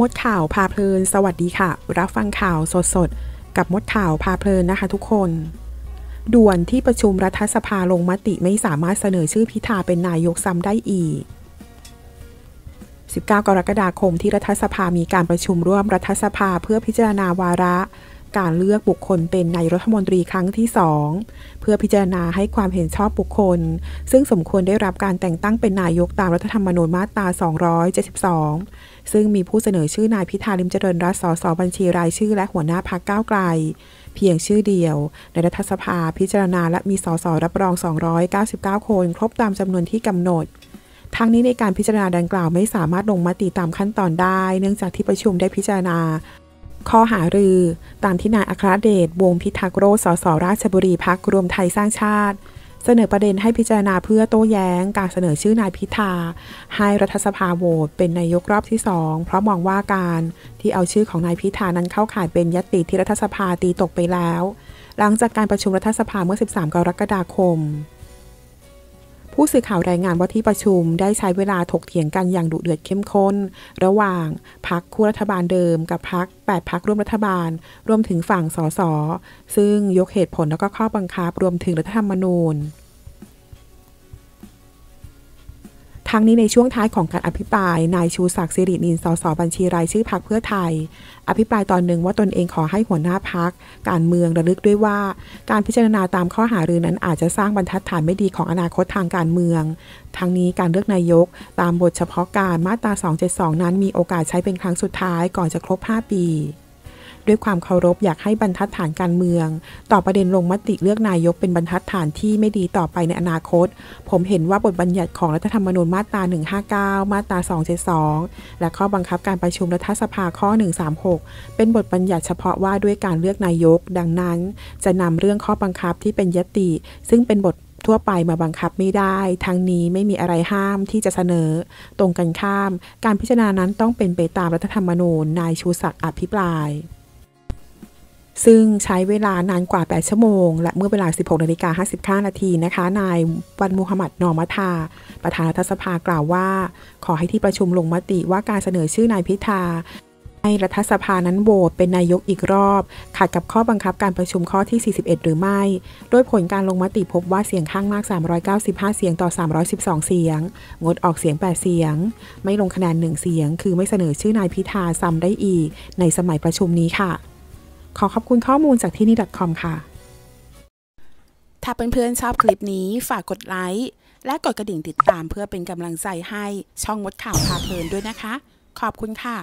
มดข่าวพาเพลิน สวัสดีค่ะ รับฟังข่าวสดสดกับมดข่าวพาเพลินนะคะทุกคน ด่วนที่ประชุมรัฐสภาลงมติไม่สามารถเสนอชื่อพิธาเป็นนายกซ้ำได้อีก 19กรกฎาคมที่รัฐสภามีการประชุมร่วมรัฐสภาเพื่อพิจารณาวาระการเลือกบุคคลเป็นนายรัฐมนตรีครั้งที่ 2 เพื่อพิจารณาให้ความเห็นชอบบุคคล ซึ่งสมควรได้รับการแต่งตั้งเป็นนายกตามรัฐธรรมนูญมาตรา 272 ซึ่งมีผู้เสนอชื่อนายพิธาลิมเจริญรัตสสบัญชีรายชื่อและหัวหน้าพรรคก้าวไกล เพียงชื่อเดียวในรัฐสภาพิจารณาและมีสสรับรอง 299 คนครบตามจำนวนที่กำหนด ทั้งนี้ในการพิจารณาดังกล่าวไม่สามารถลงมติตามขั้นตอนได้ เนื่องจากที่ประชุมได้พิจารณาข้อหารือ ตามที่นายอัครเดช วงพิทักษ์โร สสราชบุรีพักรวมไทยสร้างชาติ เสนอประเด็นให้พิจารณาเพื่อโต้แย้งการเสนอชื่อนายพิธา ให้รัฐสภาโหวตเป็นนายกรอบที่สองเพราะมองว่าการที่เอาชื่อของนายพิธานั้นเข้าข่ายเป็นยติที่รัฐสภาตีตกไปแล้ว หลังจากการประชุมรัฐสภาเมื่อ 13 กรกฎาคมผู้สื่อข่าวรายงานว่าที่ประชุมได้ใช้เวลาถกเถียงกันอย่างดุเดือดเข้มข้น ระหว่างพักคู่รัฐบาลเดิมกับพัก8พักร่วมรัฐบาลรวมถึงฝั่งสสซึ่งยกเหตุผลแล้วก็ข้อบังคับรวมถึงรัฐธรรมนูญั้งนี้ในช่วงท้ายของการอภิปราย นายชูศักดิ์สิรินิน สสบัญชีรายชื่อพักเพื่อไทย อภิปรายตอนหนึ่งว่าตนเองขอให้หัวหน้าพักการเมืองระลึกด้วยว่าการพิจารณาตามข้อหารือนั้นอาจจะสร้างบรรทัดฐานไม่ดีของอนาคตทางการเมือง ทั้งนี้การเลือกนายกตามบทเฉพาะการมาตรา 272 นั้นมีโอกาสใช้เป็นครั้งสุดท้ายก่อนจะครบ 5 ปีด้วยความเคารพอยากให้บรรทัดฐานการเมือง ต่อประเด็นลงมติเลือกนายกเป็นบรรทัดฐานที่ไม่ดีต่อไปในอนาคต ผมเห็นว่าบทบัญญัติของรัฐธรรมนูญมาตรา159มาตรา272และข้อบังคับการประชุมรัฐสภาข้อ 136 เป็นบทบัญญัติเฉพาะว่าด้วยการเลือกนายกดังนั้น จะนำเรื่องข้อบังคับที่เป็นยติ ซึ่งเป็นบททั่วไปมาบังคับไม่ได้ ทั้งนี้ไม่มีอะไรห้ามที่จะเสนอ ตรงกันข้าม การพิจารณานั้นต้องเป็นไปตามรัฐธรรมนูญนายชูศักดิ์อภิปรายซึ่งใช้เวลานานกว่า 8 ชั่วโมง และเมื่อเวลา 16นาฬิกา55นาทีนะคะ นายวันมูฮัมหมัด นอมาทา ประธานรัฐสภากล่าวว่า ขอให้ที่ประชุมลงมติว่าการเสนอชื่อนายพิธา ให้รัฐสภานั้นโหวตเป็นนายกอีกรอบ ขัดกับข้อบังคับการประชุมข้อที่ 41 หรือไม่ โดยผลการลงมติพบว่าเสียงข้างมาก 395 เสียงต่อ 312 เสียง งดออกเสียง 8 เสียง ไม่ลงคะแนน 1 เสียง คือไม่เสนอชื่อนายพิธาซ้ำได้อีก ในสมัยประชุมนี้ค่ะขอขอบคุณข้อมูลจากที่นี่ .com ค่ะ ถ้าเเพื่อนๆชอบคลิปนี้ฝากกดไลค์และกดกระดิ่งติดตามเพื่อเป็นกำลังใจให้ช่องมดข่าวพาเพลินด้วยนะคะ ขอบคุณค่ะ